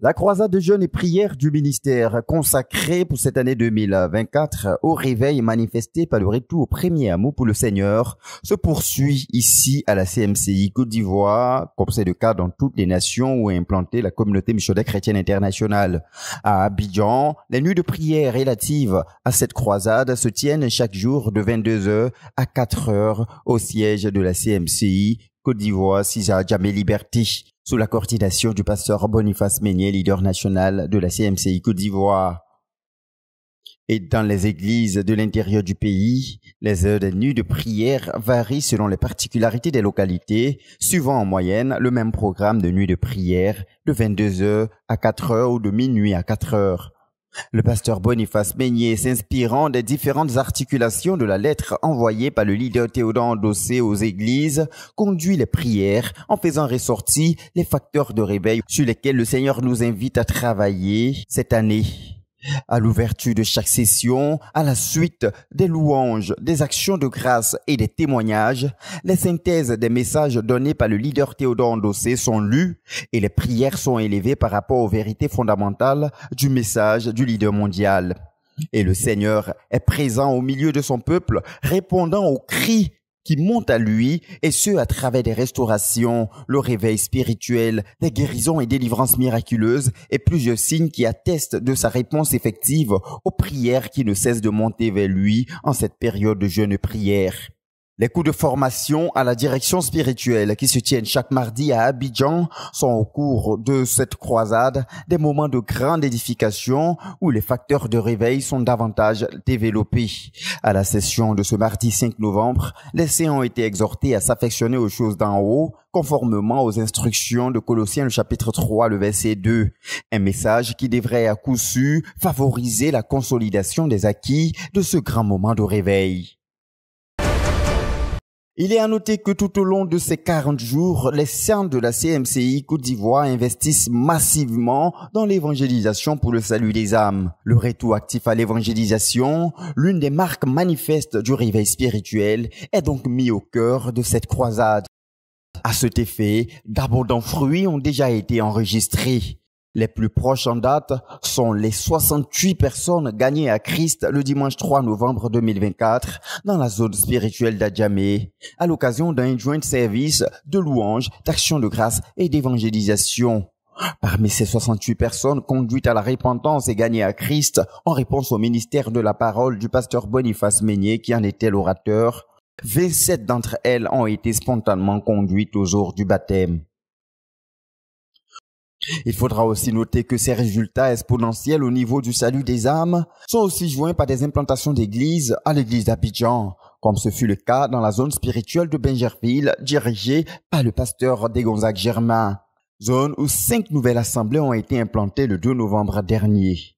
La croisade de jeunes et prières du ministère consacrée pour cette année 2024 au réveil manifesté par le retour au premier amour pour le Seigneur se poursuit ici à la CMCI Côte d'Ivoire, comme c'est le cas dans toutes les nations où est implantée la communauté missionnaire chrétienne internationale. À Abidjan, les nuits de prières relatives à cette croisade se tiennent chaque jour de 22h à 4h au siège de la CMCI Côte d'Ivoire, Sisa Djamé Liberté, sous la coordination du pasteur Boniface Meignet, leader national de la CMCI Côte d'Ivoire. Et dans les églises de l'intérieur du pays, les heures de nuit de prière varient selon les particularités des localités, suivant en moyenne le même programme de nuit de prière de 22h à 4h ou de minuit à 4h. Le pasteur Boniface Meignet, s'inspirant des différentes articulations de la lettre envoyée par le leader Théodore Andossé aux églises, conduit les prières en faisant ressortir les facteurs de réveil sur lesquels le Seigneur nous invite à travailler cette année. À l'ouverture de chaque session, à la suite des louanges, des actions de grâce et des témoignages, les synthèses des messages donnés par le leader Théodore Ndossé sont lues et les prières sont élevées par rapport aux vérités fondamentales du message du leader mondial. Et le Seigneur est présent au milieu de son peuple, répondant aux cris qui monte à lui, et ce à travers des restaurations, le réveil spirituel, des guérisons et délivrances miraculeuses, et plusieurs signes qui attestent de sa réponse effective aux prières qui ne cessent de monter vers lui en cette période de jeûne prière. Les coups de formation à la direction spirituelle qui se tiennent chaque mardi à Abidjan sont au cours de cette croisade des moments de grande édification où les facteurs de réveil sont davantage développés. À la session de ce mardi 5 novembre, les séants ont été exhortés à s'affectionner aux choses d'en haut conformément aux instructions de Colossiens le chapitre 3 le verset 2. Un message qui devrait à coup sûr favoriser la consolidation des acquis de ce grand moment de réveil. Il est à noter que tout au long de ces 40 jours, les saints de la CMCI Côte d'Ivoire investissent massivement dans l'évangélisation pour le salut des âmes. Le retour actif à l'évangélisation, l'une des marques manifestes du réveil spirituel, est donc mis au cœur de cette croisade. À cet effet, d'abondants fruits ont déjà été enregistrés. Les plus proches en date sont les 68 personnes gagnées à Christ le dimanche 3 novembre 2024 dans la zone spirituelle d'Adjamé à l'occasion d'un joint service de louanges, d'actions de grâce et d'évangélisation. Parmi ces 68 personnes conduites à la repentance et gagnées à Christ en réponse au ministère de la parole du pasteur Boniface Meunier qui en était l'orateur, 27 d'entre elles ont été spontanément conduites au jour du baptême. Il faudra aussi noter que ces résultats exponentiels au niveau du salut des âmes sont aussi joints par des implantations d'églises à l'église d'Abidjan, comme ce fut le cas dans la zone spirituelle de Bengerville, dirigée par le pasteur des Germain, zone où cinq nouvelles assemblées ont été implantées le 2 novembre dernier.